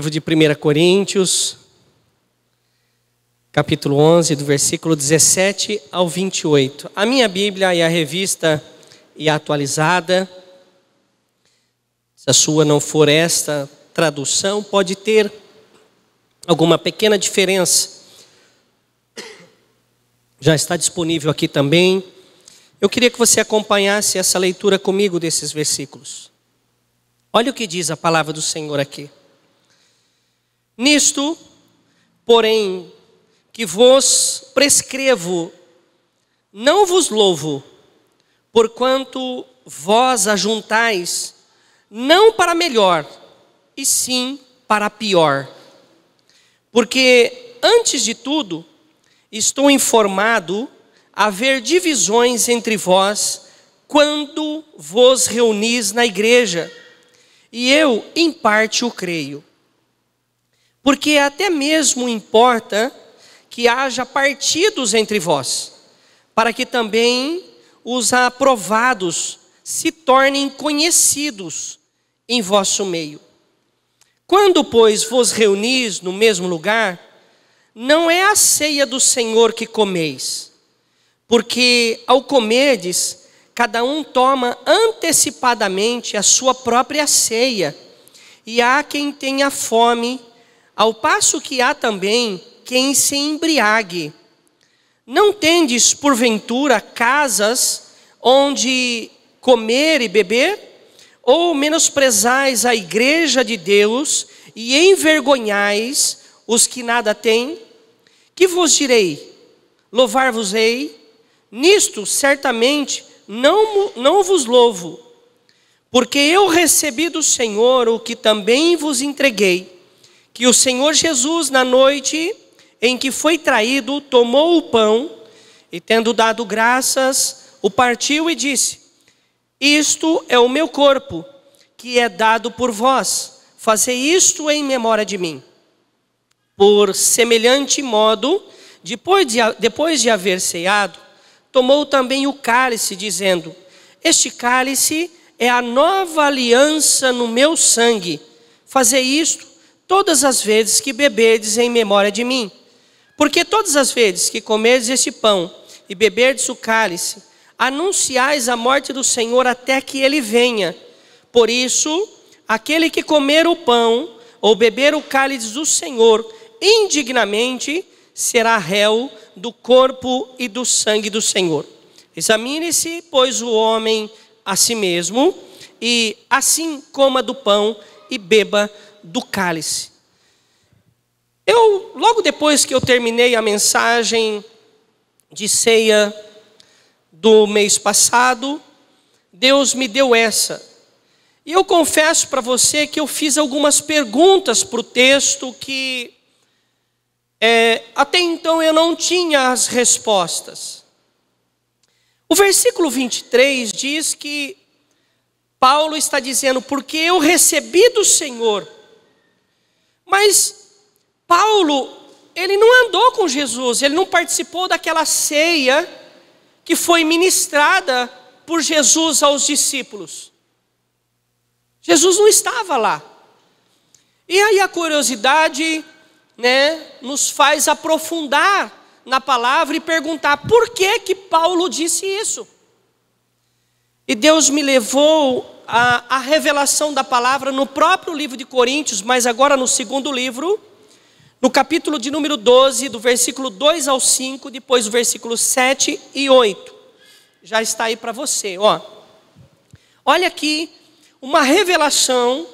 Livro de 1 Coríntios, capítulo 11, do versículo 17 ao 28. A minha Bíblia é a revista e a atualizada. Se a sua não for esta tradução, pode ter alguma pequena diferença. Já está disponível aqui também. Eu queria que você acompanhasse essa leitura comigo desses versículos. Olha o que diz a palavra do Senhor aqui. Nisto, porém, que vos prescrevo, não vos louvo, porquanto vós ajuntais, não para melhor, e sim para pior. Porque, antes de tudo, estou informado haver divisões entre vós quando vos reunis na igreja, e eu, em parte, o creio. Porque até mesmo importa que haja partidos entre vós, para que também os aprovados se tornem conhecidos em vosso meio. Quando, pois, vos reunis no mesmo lugar, não é a ceia do Senhor que comeis, porque ao comerdes, cada um toma antecipadamente a sua própria ceia, e há quem tenha fome ao passo que há também quem se embriague. Não tendes, porventura, casas onde comer e beber? Ou menosprezais a igreja de Deus e envergonhais os que nada têm? Que vos direi? Louvar-vos-ei? Nisto, certamente, não, não vos louvo, porque eu recebi do Senhor o que também vos entreguei que o Senhor Jesus, na noite em que foi traído, tomou o pão e, tendo dado graças, o partiu e disse: Isto é o meu corpo, que é dado por vós, fazei isto em memória de mim. Por semelhante modo, depois de, depois de haver ceado, tomou também o cálice, dizendo: Este cálice é a nova aliança no meu sangue. Fazei isto todas as vezes que beberdes em memória de mim. Porque todas as vezes que comerdes este pão e beberdes o cálice, anunciais a morte do Senhor até que ele venha. Por isso, aquele que comer o pão ou beber o cálice do Senhor indignamente será réu do corpo e do sangue do Senhor. Examine-se, pois, o homem a si mesmo, e assim coma do pão e beba do cálice. Eu, logo depois que eu terminei a mensagem de ceia do mês passado, Deus me deu essa. E eu confesso para você que eu fiz algumas perguntas para o texto que é, até então eu não tinha as respostas. O versículo 23 diz que Paulo está dizendo: Porque eu recebi do Senhor mas Paulo, ele não andou com Jesus, ele não participou daquela ceia que foi ministrada por Jesus aos discípulos. Jesus não estava lá. E aí a curiosidade, né, nos faz aprofundar na palavra e perguntar por que que Paulo disse isso. E Deus me levou a, a revelação da palavra no próprio livro de Coríntios, mas agora no segundo livro, no capítulo de número 12, do versículo 2 ao 5, depois do versículo 7 e 8. Já está aí para você, ó. Olha aqui uma revelação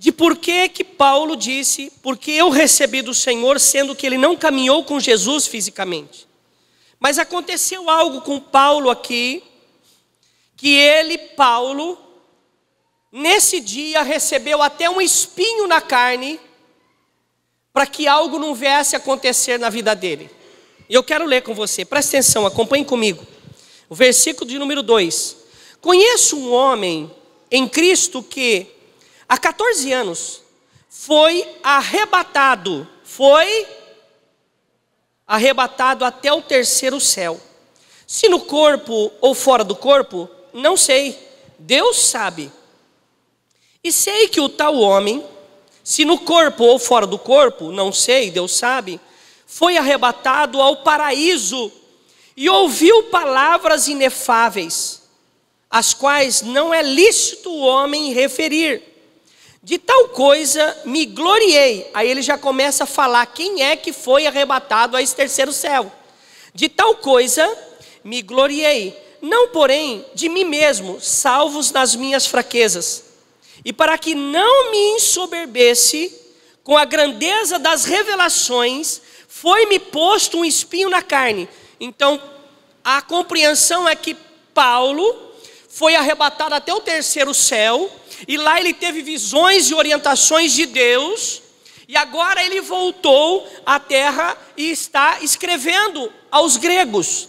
de por que que Paulo disse, porque eu recebi do Senhor, sendo que ele não caminhou com Jesus fisicamente. Mas aconteceu algo com Paulo aqui, que ele, Paulo, nesse dia recebeu até um espinho na carne, para que algo não viesse acontecer na vida dele. E eu quero ler com você, presta atenção, acompanhe comigo. O versículo de número 2. Conheço um homem em Cristo que, há 14 anos, foi arrebatado, foi arrebatado até o terceiro céu. Se no corpo ou fora do corpo, não sei. Deus sabe. E sei que o tal homem, se no corpo ou fora do corpo, não sei, Deus sabe, foi arrebatado ao paraíso e ouviu palavras inefáveis, as quais não é lícito o homem referir. De tal coisa me gloriei. Aí ele já começa a falar quem é que foi arrebatado a esse terceiro céu. De tal coisa me gloriei não porém de mim mesmo, salvos nas minhas fraquezas, e para que não me ensoberbesse com a grandeza das revelações, foi-me posto um espinho na carne. Então, a compreensão é que Paulo foi arrebatado até o terceiro céu, e lá ele teve visões e orientações de Deus, e agora ele voltou à terra e está escrevendo aos gregos.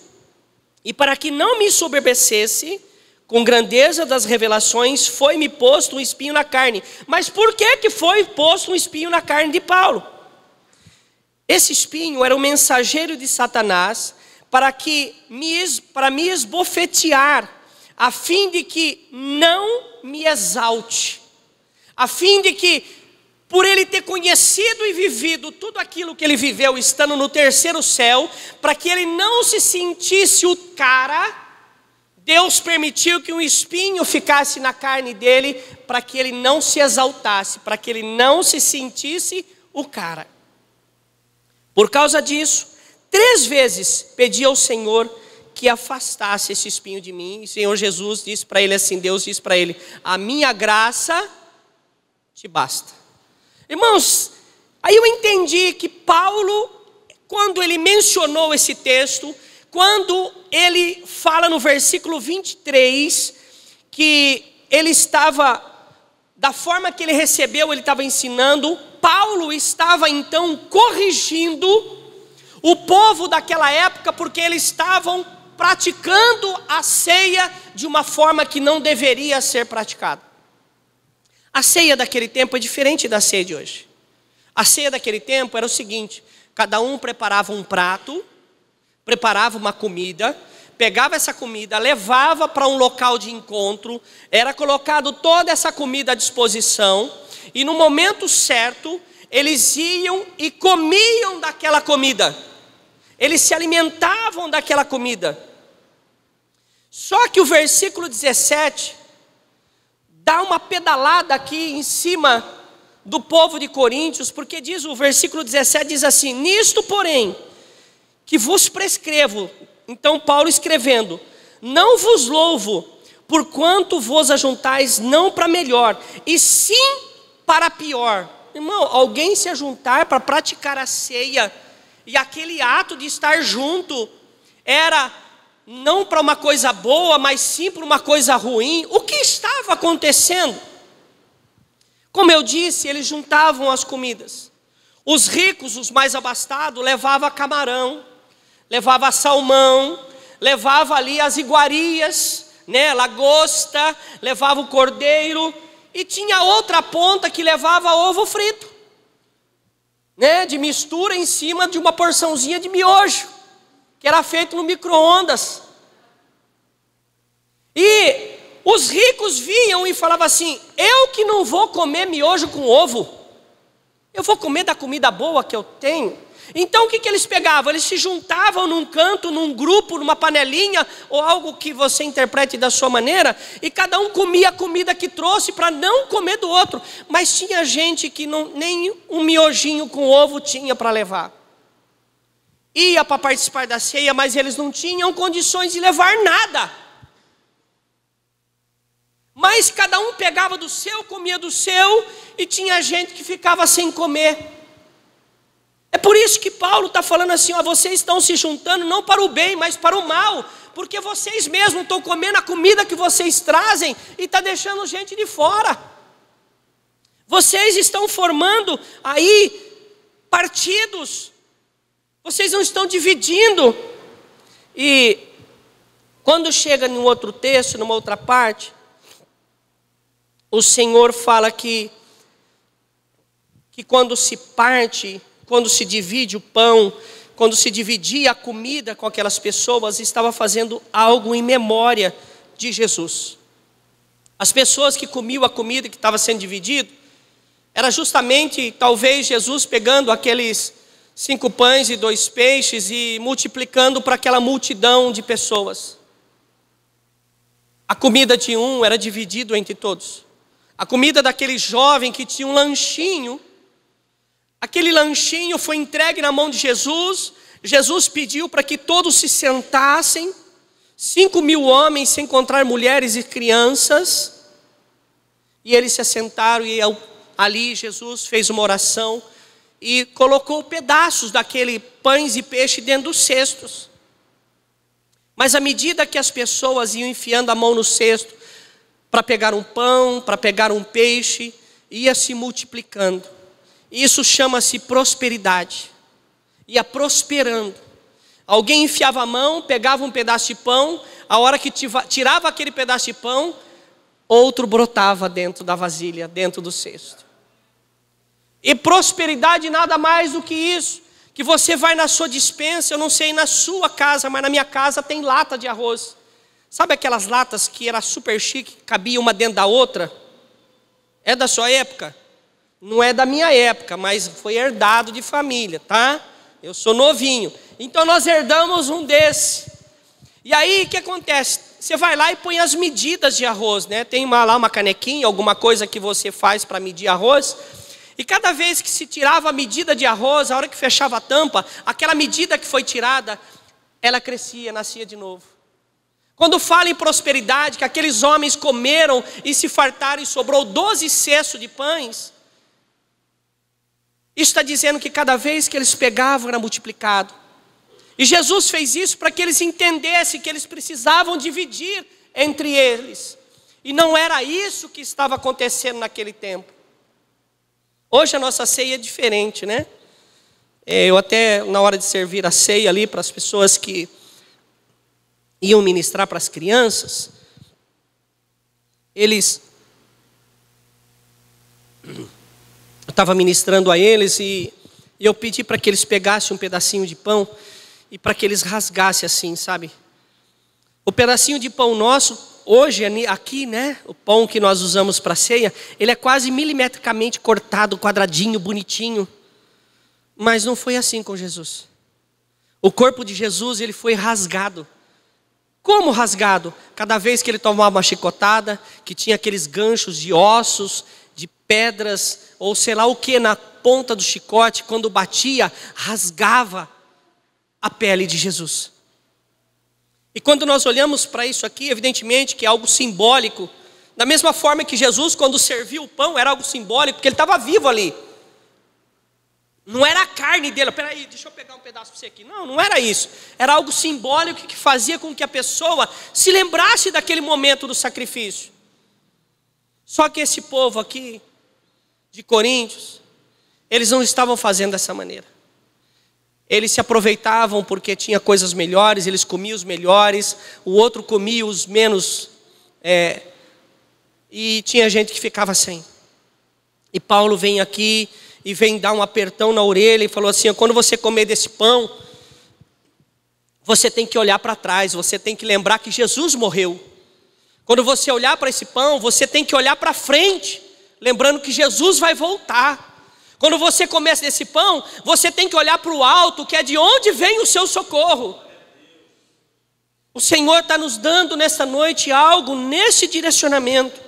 E para que não me soberbecesse, com grandeza das revelações, foi-me posto um espinho na carne. Mas por que, que foi posto um espinho na carne de Paulo? Esse espinho era o um mensageiro de Satanás para, que me, para me esbofetear, a fim de que não me exalte, a fim de que por ele ter conhecido e vivido tudo aquilo que ele viveu estando no terceiro céu, para que ele não se sentisse o cara, Deus permitiu que um espinho ficasse na carne dele, para que ele não se exaltasse, para que ele não se sentisse o cara. Por causa disso, três vezes pedi ao Senhor que afastasse esse espinho de mim. E o Senhor Jesus disse para ele assim: Deus disse para ele: A minha graça te basta Irmãos, aí eu entendi que Paulo, quando ele mencionou esse texto, quando ele fala no versículo 23, que ele estava, da forma que ele recebeu, ele estava ensinando, Paulo estava então corrigindo o povo daquela época, porque eles estavam praticando a ceia de uma forma que não deveria ser praticada. A ceia daquele tempo é diferente da ceia de hoje. A ceia daquele tempo era o seguinte: cada um preparava um prato, preparava uma comida, pegava essa comida, levava para um local de encontro, era colocado toda essa comida à disposição, e no momento certo, eles iam e comiam daquela comida. Eles se alimentavam daquela comida. Só que o versículo 17 dá uma pedalada aqui em cima do povo de Coríntios, porque diz o versículo 17 diz assim: "Nisto, porém, que vos prescrevo". Então Paulo escrevendo: "Não vos louvo, porquanto vos ajuntais não para melhor, e sim para pior". Irmão, alguém se ajuntar para praticar a ceia e aquele ato de estar junto era não para uma coisa boa, mas sim para uma coisa ruim. O que estava acontecendo? Como eu disse, eles juntavam as comidas. Os ricos, os mais abastados, levava camarão, levava salmão, levava ali as iguarias, né, lagosta, levava o cordeiro e tinha outra ponta que levava ovo frito. Né, de mistura em cima de uma porçãozinha de miojo que era feito no micro-ondas. E os ricos vinham e falavam assim: Eu que não vou comer miojo com ovo, eu vou comer da comida boa que eu tenho. Então o que, que eles pegavam? Eles se juntavam num canto, num grupo, numa panelinha, ou algo que você interprete da sua maneira, e cada um comia a comida que trouxe para não comer do outro. Mas tinha gente que não, nem um miojinho com ovo tinha para levar ia para participar da ceia, mas eles não tinham condições de levar nada. Mas cada um pegava do seu, comia do seu, e tinha gente que ficava sem comer. É por isso que Paulo está falando assim: ó, vocês estão se juntando não para o bem, mas para o mal, porque vocês mesmos estão comendo a comida que vocês trazem e está deixando gente de fora. Vocês estão formando aí partidos vocês não estão dividindo. E quando chega em um outro texto, numa outra parte, o Senhor fala que que quando se parte, quando se divide o pão, quando se dividia a comida com aquelas pessoas, estava fazendo algo em memória de Jesus. As pessoas que comiam a comida que estava sendo dividida, era justamente talvez Jesus pegando aqueles cinco pães e dois peixes e multiplicando para aquela multidão de pessoas. A comida de um era dividido entre todos. A comida daquele jovem que tinha um lanchinho, aquele lanchinho foi entregue na mão de Jesus. Jesus pediu para que todos se sentassem, cinco mil homens, sem encontrar mulheres e crianças, e eles se assentaram e ali Jesus fez uma oração e colocou pedaços daquele pães e peixe dentro dos cestos. Mas à medida que as pessoas iam enfiando a mão no cesto para pegar um pão, para pegar um peixe, ia se multiplicando. Isso chama-se prosperidade. Ia prosperando. Alguém enfiava a mão, pegava um pedaço de pão, a hora que tirava aquele pedaço de pão, outro brotava dentro da vasilha, dentro do cesto. E prosperidade nada mais do que isso. Que você vai na sua dispensa, eu não sei na sua casa, mas na minha casa tem lata de arroz. Sabe aquelas latas que era super chique, cabia uma dentro da outra? É da sua época? Não é da minha época, mas foi herdado de família, tá? Eu sou novinho. Então nós herdamos um desse. E aí o que acontece? Você vai lá e põe as medidas de arroz, né? Tem uma, lá uma canequinha, alguma coisa que você faz para medir arroz. E cada vez que se tirava a medida de arroz, a hora que fechava a tampa, aquela medida que foi tirada, ela crescia, nascia de novo. Quando fala em prosperidade, que aqueles homens comeram e se fartaram e sobrou doze cestos de pães, isso está dizendo que cada vez que eles pegavam era multiplicado. E Jesus fez isso para que eles entendessem que eles precisavam dividir entre eles. E não era isso que estava acontecendo naquele tempo. Hoje a nossa ceia é diferente, né? É, eu até, na hora de servir a ceia ali para as pessoas que iam ministrar para as crianças, eles. Eu estava ministrando a eles e eu pedi para que eles pegassem um pedacinho de pão e para que eles rasgassem assim, sabe? O pedacinho de pão nosso hoje, aqui, né, o pão que nós usamos para ceia, ele é quase milimetricamente cortado, quadradinho, bonitinho. Mas não foi assim com Jesus. O corpo de Jesus, ele foi rasgado. Como rasgado? Cada vez que ele tomava uma chicotada, que tinha aqueles ganchos de ossos, de pedras, ou sei lá o que na ponta do chicote, quando batia, rasgava a pele de Jesus. E quando nós olhamos para isso aqui, evidentemente que é algo simbólico. Da mesma forma que Jesus, quando serviu o pão, era algo simbólico, porque ele estava vivo ali. Não era a carne dele, peraí, deixa eu pegar um pedaço para você aqui. Não, não era isso. Era algo simbólico que fazia com que a pessoa se lembrasse daquele momento do sacrifício. Só que esse povo aqui, de Coríntios, eles não estavam fazendo dessa maneira. Eles se aproveitavam porque tinha coisas melhores, eles comiam os melhores, o outro comia os menos. É, e tinha gente que ficava sem. E Paulo vem aqui e vem dar um apertão na orelha e falou assim: quando você comer desse pão, você tem que olhar para trás, você tem que lembrar que Jesus morreu. Quando você olhar para esse pão, você tem que olhar para frente, lembrando que Jesus vai voltar. Quando você começa desse pão, você tem que olhar para o alto, que é de onde vem o seu socorro. O Senhor está nos dando nesta noite algo nesse direcionamento.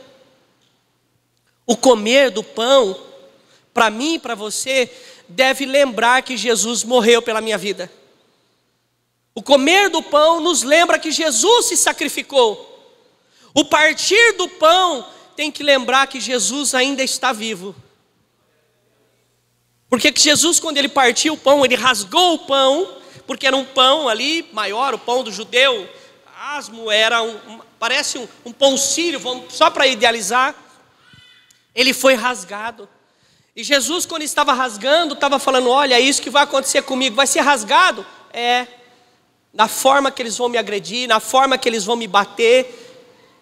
O comer do pão, para mim e para você, deve lembrar que Jesus morreu pela minha vida. O comer do pão nos lembra que Jesus se sacrificou. O partir do pão tem que lembrar que Jesus ainda está vivo. Porque Jesus, quando ele partiu o pão, ele rasgou o pão, porque era um pão ali maior, o pão do judeu. Asmo era um, um parece um, um pão sírio, vamos, só para idealizar. Ele foi rasgado. E Jesus, quando estava rasgando, estava falando: Olha, é isso que vai acontecer comigo, vai ser rasgado? É, na forma que eles vão me agredir, na forma que eles vão me bater.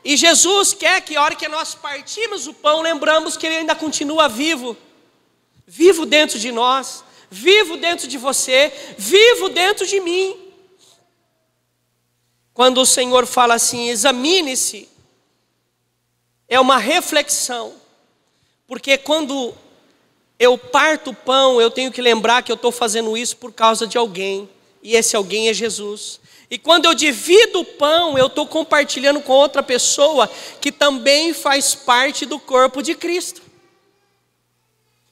E Jesus quer que a hora que nós partimos o pão, lembramos que Ele ainda continua vivo vivo dentro de nós, vivo dentro de você, vivo dentro de mim. Quando o Senhor fala assim, examine-se, é uma reflexão, porque quando eu parto o pão, eu tenho que lembrar que eu estou fazendo isso por causa de alguém, e esse alguém é Jesus. E quando eu divido o pão, eu estou compartilhando com outra pessoa que também faz parte do corpo de Cristo.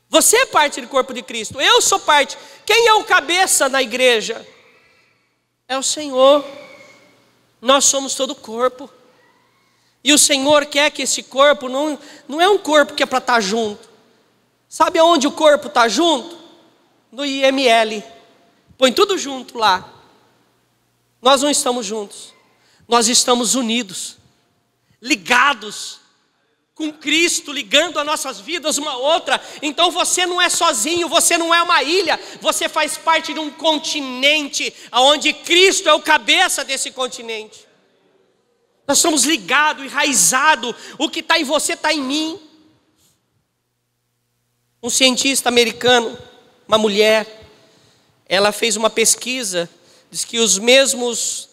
Você é parte do corpo de Cristo, eu sou parte. Quem é o cabeça na igreja? É o Senhor. Nós somos todo o corpo. E o Senhor quer que esse corpo não, não é um corpo que é para estar tá junto. Sabe aonde o corpo está junto? No IML. Põe tudo junto lá. Nós não estamos juntos. Nós estamos unidos, ligados com Cristo, ligando as nossas vidas uma outra. Então você não é sozinho, você não é uma ilha, você faz parte de um continente, onde Cristo é o cabeça desse continente. Nós somos ligados, enraizados, o que está em você está em mim. Um cientista americano, uma mulher, ela fez uma pesquisa, diz que os mesmos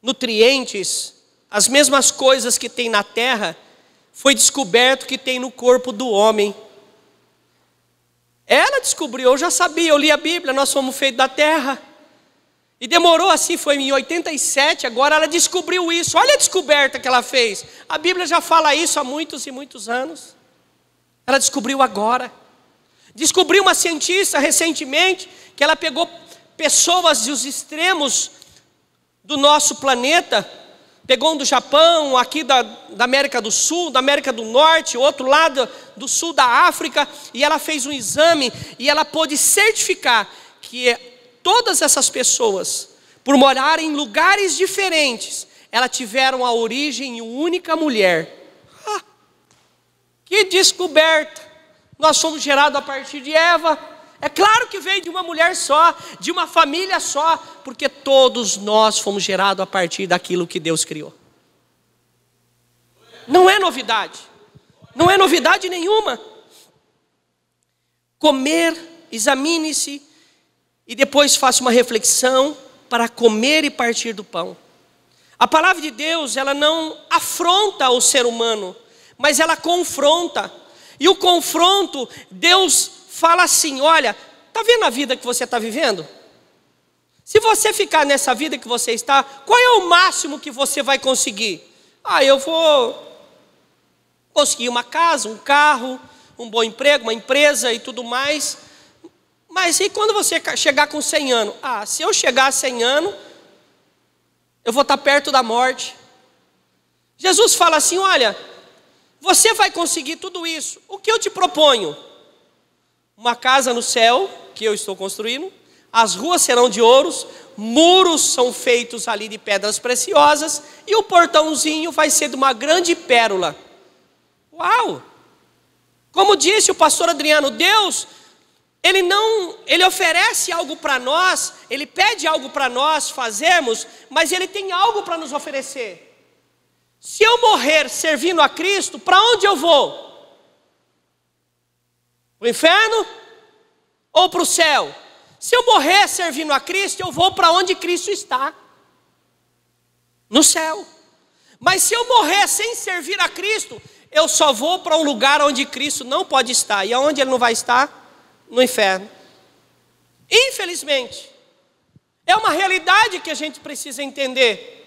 nutrientes, as mesmas coisas que tem na terra, foi descoberto que tem no corpo do homem. Ela descobriu, eu já sabia, eu li a Bíblia, nós fomos feitos da terra. E demorou assim, foi em 87, agora ela descobriu isso. Olha a descoberta que ela fez. A Bíblia já fala isso há muitos e muitos anos. Ela descobriu agora. Descobriu uma cientista recentemente que ela pegou pessoas dos extremos do nosso planeta Pegou um do Japão, aqui da, da América do Sul, da América do Norte, outro lado do sul da África, e ela fez um exame e ela pôde certificar que é, todas essas pessoas, por morarem em lugares diferentes, elas tiveram a origem em única mulher. Ah, que descoberta! Nós somos gerados a partir de Eva, é claro que veio de uma mulher só, de uma família só, porque todos nós fomos gerados a partir daquilo que Deus criou. Não é novidade. Não é novidade nenhuma. Comer, examine-se e depois faça uma reflexão para comer e partir do pão. A palavra de Deus, ela não afronta o ser humano, mas ela confronta. E o confronto, Deus fala assim: olha, está vendo a vida que você está vivendo? Se você ficar nessa vida que você está, qual é o máximo que você vai conseguir? Ah, eu vou conseguir uma casa, um carro, um bom emprego, uma empresa e tudo mais. Mas e quando você chegar com 100 anos? Ah, se eu chegar a 100 anos, eu vou estar tá perto da morte. Jesus fala assim: olha, você vai conseguir tudo isso. O que eu te proponho? uma casa no céu, que eu estou construindo, as ruas serão de ouros, muros são feitos ali de pedras preciosas, e o portãozinho vai ser de uma grande pérola. Uau! Como disse o pastor Adriano, Deus, ele não, ele oferece algo para nós, ele pede algo para nós fazermos, mas ele tem algo para nos oferecer. Se eu morrer servindo a Cristo, para onde eu vou? Para o inferno ou para o céu? Se eu morrer servindo a Cristo, eu vou para onde Cristo está no céu. Mas se eu morrer sem servir a Cristo, eu só vou para um lugar onde Cristo não pode estar. E aonde ele não vai estar? No inferno. Infelizmente, é uma realidade que a gente precisa entender.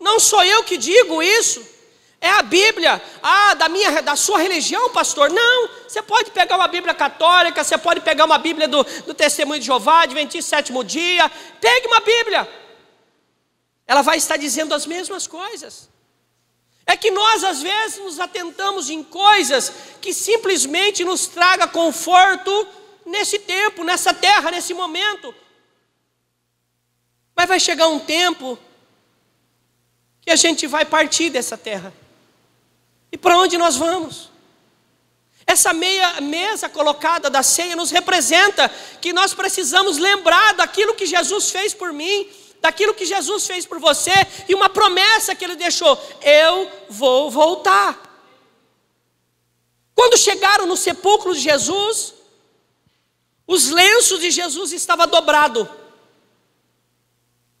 Não sou eu que digo isso. É a Bíblia, ah, da minha, da sua religião, pastor? Não, você pode pegar uma Bíblia católica, você pode pegar uma Bíblia do, do Testemunho de Jeová, Adventista Sétimo Dia, pegue uma Bíblia. Ela vai estar dizendo as mesmas coisas. É que nós às vezes nos atentamos em coisas que simplesmente nos traga conforto nesse tempo, nessa terra, nesse momento. Mas vai chegar um tempo que a gente vai partir dessa terra. E para onde nós vamos? Essa meia mesa colocada da ceia nos representa que nós precisamos lembrar daquilo que Jesus fez por mim, daquilo que Jesus fez por você e uma promessa que ele deixou: eu vou voltar. Quando chegaram no sepulcro de Jesus, os lenços de Jesus estavam dobrados.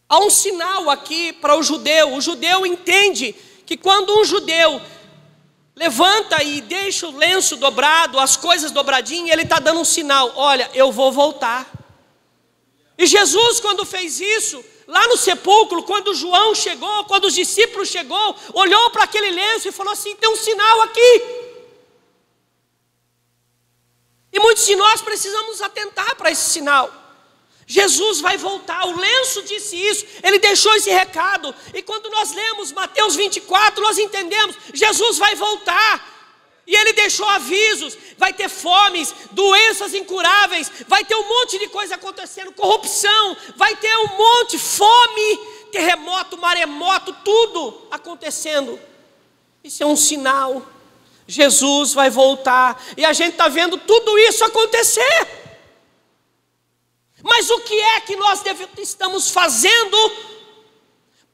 Há um sinal aqui para o judeu. O judeu entende que quando um judeu Levanta e deixa o lenço dobrado, as coisas dobradinhas, ele está dando um sinal: olha, eu vou voltar. E Jesus, quando fez isso, lá no sepulcro, quando João chegou, quando os discípulos chegou, olhou para aquele lenço e falou assim: tem um sinal aqui. E muitos de nós precisamos atentar para esse sinal. Jesus vai voltar, o lenço disse isso, ele deixou esse recado. E quando nós lemos Mateus 24, nós entendemos: Jesus vai voltar. E ele deixou avisos: vai ter fomes, doenças incuráveis, vai ter um monte de coisa acontecendo, corrupção, vai ter um monte, fome, terremoto, maremoto, tudo acontecendo. Isso é um sinal. Jesus vai voltar, e a gente está vendo tudo isso acontecer. Mas o que é que nós deve, estamos fazendo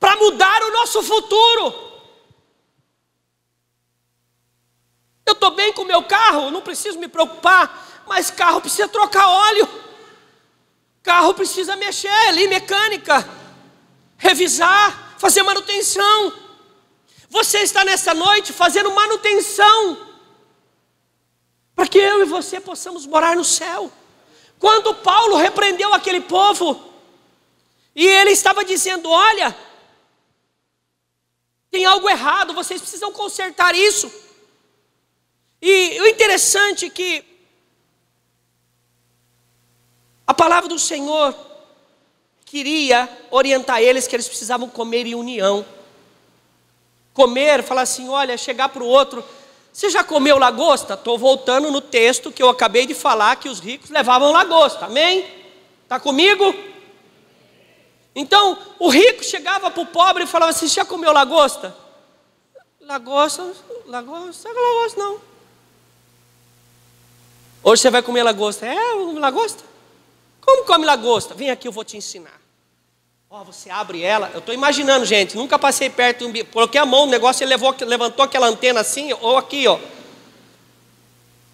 para mudar o nosso futuro? Eu estou bem com o meu carro, não preciso me preocupar, mas carro precisa trocar óleo, carro precisa mexer ali, mecânica, revisar, fazer manutenção. Você está nessa noite fazendo manutenção, para que eu e você possamos morar no céu. Quando Paulo repreendeu aquele povo, e ele estava dizendo: Olha, tem algo errado, vocês precisam consertar isso. E o interessante é que a palavra do Senhor queria orientar eles que eles precisavam comer em união. Comer, falar assim: olha, chegar para o outro você já comeu lagosta? Estou voltando no texto que eu acabei de falar que os ricos levavam lagosta. Amém? Está comigo? Então, o rico chegava para o pobre e falava assim: já comeu lagosta? Lagosta, lagosta, é lagosta não. Hoje você vai comer lagosta. É, lagosta? Como come lagosta? Vem aqui, eu vou te ensinar. Ó, você abre ela. Eu estou imaginando, gente. Nunca passei perto de um Coloquei a mão no negócio e levou, levantou aquela antena assim, ou aqui, ó.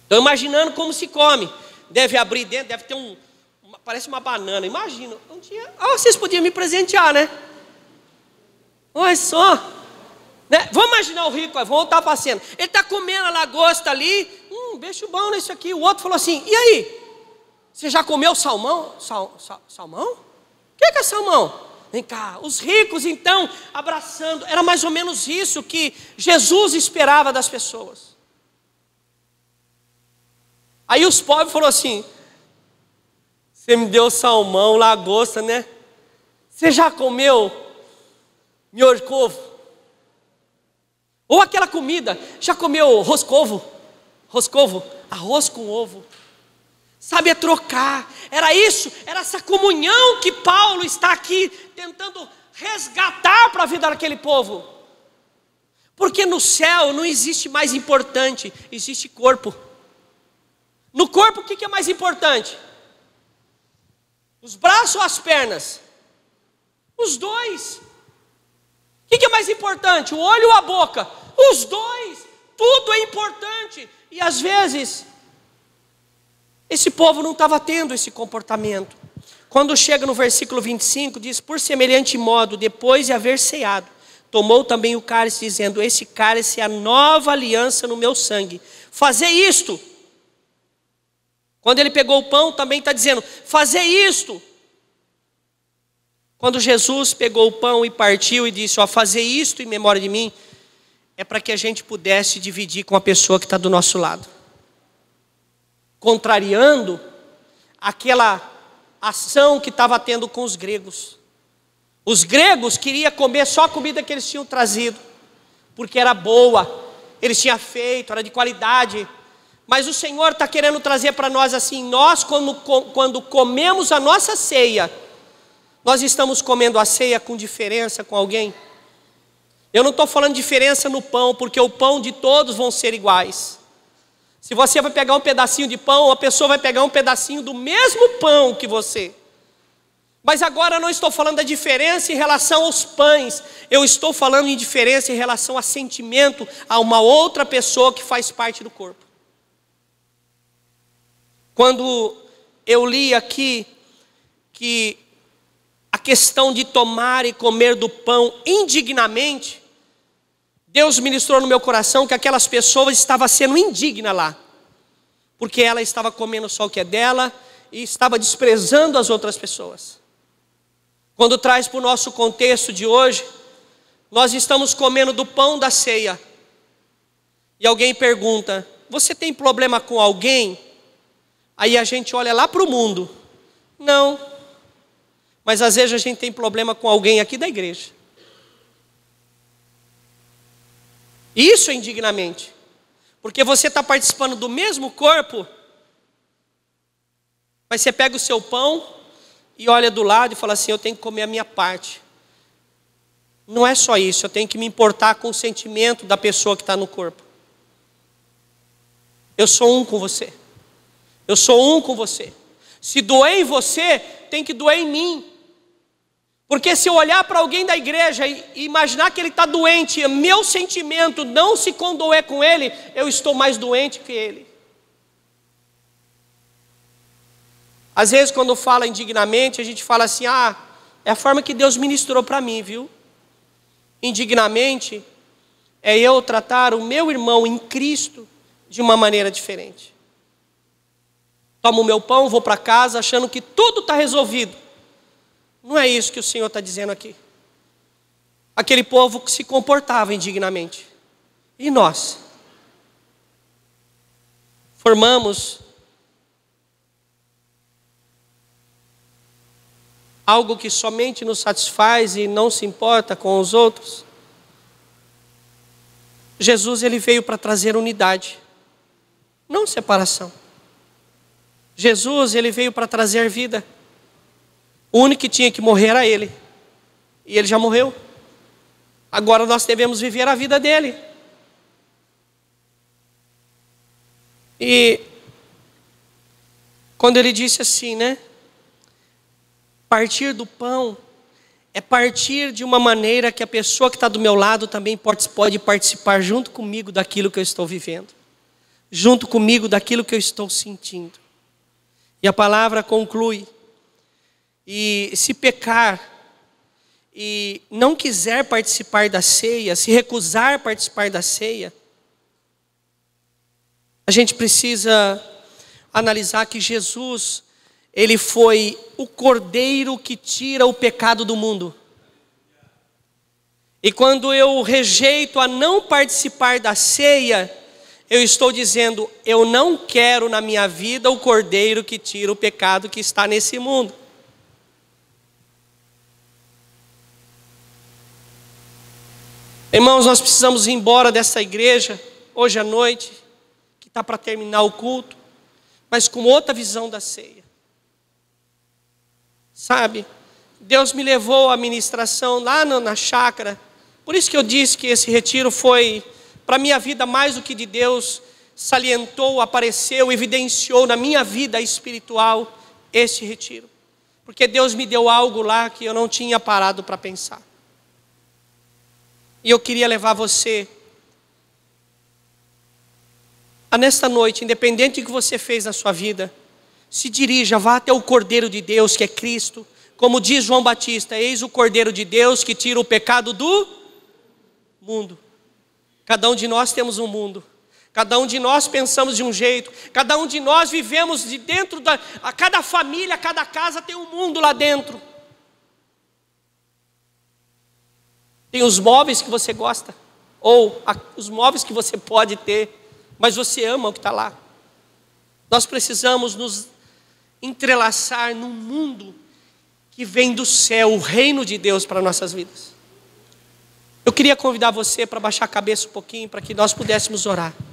Estou imaginando como se come. Deve abrir dentro, deve ter um. Uma, parece uma banana. Imagina. Um dia. Ah, vocês podiam me presentear, né? Olha só. Né? Vamos imaginar o rico, vamos voltar para a cena. Ele está comendo a lagosta ali. Hum, bicho bom nisso né, aqui. O outro falou assim: e aí? Você já comeu salmão? Sal, sal, salmão? O que, que é salmão? Vem cá, os ricos então abraçando, era mais ou menos isso que Jesus esperava das pessoas. Aí os pobres falaram assim: Você me deu salmão, lagosta, né? Você já comeu miorcovo? Ou aquela comida, já comeu roscovo? Roscovo, arroz com ovo. Sabe, é trocar, era isso, era essa comunhão que Paulo está aqui tentando resgatar para a vida daquele povo. Porque no céu não existe mais importante, existe corpo. No corpo, o que é mais importante? Os braços ou as pernas? Os dois. O que é mais importante? O olho ou a boca? Os dois. Tudo é importante. E às vezes esse povo não estava tendo esse comportamento. Quando chega no versículo 25, diz: Por semelhante modo, depois de haver ceado, tomou também o cálice, dizendo: Esse cálice é a nova aliança no meu sangue. Fazer isto. Quando ele pegou o pão, também está dizendo: Fazer isto. Quando Jesus pegou o pão e partiu e disse: Ó, fazer isto em memória de mim, é para que a gente pudesse dividir com a pessoa que está do nosso lado contrariando aquela ação que estava tendo com os gregos. Os gregos queriam comer só a comida que eles tinham trazido, porque era boa, eles tinham feito, era de qualidade. Mas o Senhor está querendo trazer para nós assim: nós, quando, quando comemos a nossa ceia, nós estamos comendo a ceia com diferença com alguém? Eu não estou falando diferença no pão, porque o pão de todos vão ser iguais. Se você vai pegar um pedacinho de pão, a pessoa vai pegar um pedacinho do mesmo pão que você. Mas agora eu não estou falando da diferença em relação aos pães, eu estou falando em diferença em relação a sentimento a uma outra pessoa que faz parte do corpo. Quando eu li aqui que a questão de tomar e comer do pão indignamente Deus ministrou no meu coração que aquelas pessoas estavam sendo indigna lá, porque ela estava comendo só o que é dela e estava desprezando as outras pessoas. Quando traz para o nosso contexto de hoje, nós estamos comendo do pão da ceia e alguém pergunta: Você tem problema com alguém? Aí a gente olha lá para o mundo, não, mas às vezes a gente tem problema com alguém aqui da igreja. Isso é indignamente. Porque você está participando do mesmo corpo, mas você pega o seu pão e olha do lado e fala assim: eu tenho que comer a minha parte. Não é só isso, eu tenho que me importar com o sentimento da pessoa que está no corpo. Eu sou um com você. Eu sou um com você. Se doer em você, tem que doer em mim. Porque se eu olhar para alguém da igreja e imaginar que ele está doente, é meu sentimento não se condoer com ele, eu estou mais doente que ele. Às vezes, quando fala indignamente, a gente fala assim: ah, é a forma que Deus ministrou para mim, viu? Indignamente é eu tratar o meu irmão em Cristo de uma maneira diferente. Tomo o meu pão, vou para casa achando que tudo está resolvido não é isso que o Senhor está dizendo aqui. Aquele povo que se comportava indignamente. E nós? Formamos algo que somente nos satisfaz e não se importa com os outros? Jesus ele veio para trazer unidade, não separação. Jesus ele veio para trazer vida. O único que tinha que morrer era ele. E ele já morreu. Agora nós devemos viver a vida dele. E quando ele disse assim, né? Partir do pão é partir de uma maneira que a pessoa que está do meu lado também pode participar junto comigo daquilo que eu estou vivendo, junto comigo daquilo que eu estou sentindo. E a palavra conclui e se pecar e não quiser participar da ceia, se recusar a participar da ceia, a gente precisa analisar que Jesus, ele foi o cordeiro que tira o pecado do mundo. E quando eu rejeito a não participar da ceia, eu estou dizendo, eu não quero na minha vida o cordeiro que tira o pecado que está nesse mundo. Irmãos, nós precisamos ir embora dessa igreja hoje à noite, que está para terminar o culto, mas com outra visão da ceia. Sabe? Deus me levou à ministração lá na chácara. Por isso que eu disse que esse retiro foi, para minha vida, mais do que de Deus, salientou, apareceu, evidenciou na minha vida espiritual este retiro. Porque Deus me deu algo lá que eu não tinha parado para pensar. E eu queria levar você a nesta noite, independente do que você fez na sua vida, se dirija, vá até o Cordeiro de Deus, que é Cristo. Como diz João Batista, eis o Cordeiro de Deus que tira o pecado do mundo. Cada um de nós temos um mundo. Cada um de nós pensamos de um jeito, cada um de nós vivemos de dentro da. A cada família, a cada casa tem um mundo lá dentro. Tem os móveis que você gosta, ou a, os móveis que você pode ter, mas você ama o que está lá. Nós precisamos nos entrelaçar num mundo que vem do céu, o reino de Deus para nossas vidas. Eu queria convidar você para baixar a cabeça um pouquinho, para que nós pudéssemos orar.